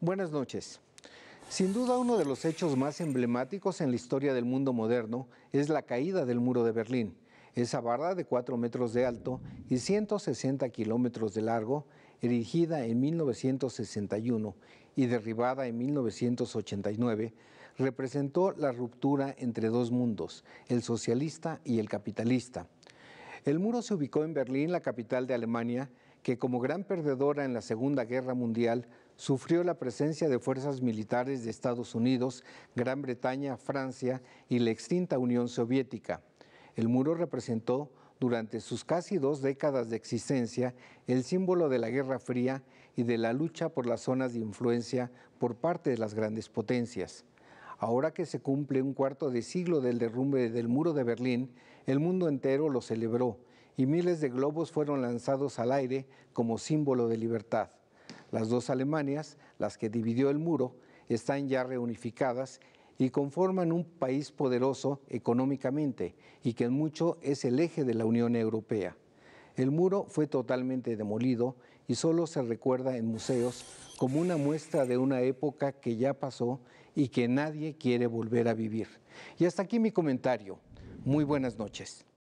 Buenas noches. Sin duda uno de los hechos más emblemáticos en la historia del mundo moderno es la caída del muro de Berlín. Esa barra de 4 metros de alto y 160 kilómetros de largo, erigida en 1961 y derribada en 1989, representó la ruptura entre dos mundos, el socialista y el capitalista. El muro se ubicó en Berlín, la capital de Alemania, que como gran perdedora en la Segunda Guerra Mundial sufrió la presencia de fuerzas militares de Estados Unidos, Gran Bretaña, Francia y la extinta Unión Soviética. El muro representó durante sus casi dos décadas de existencia el símbolo de la Guerra Fría y de la lucha por las zonas de influencia por parte de las grandes potencias. Ahora que se cumple un cuarto de siglo del derrumbe del muro de Berlín, el mundo entero lo celebró y miles de globos fueron lanzados al aire como símbolo de libertad. Las dos Alemanias, las que dividió el muro, están ya reunificadas y conforman un país poderoso económicamente y que en mucho es el eje de la Unión Europea. El muro fue totalmente demolido y solo se recuerda en museos como una muestra de una época que ya pasó y que nadie quiere volver a vivir. Y hasta aquí mi comentario. Muy buenas noches.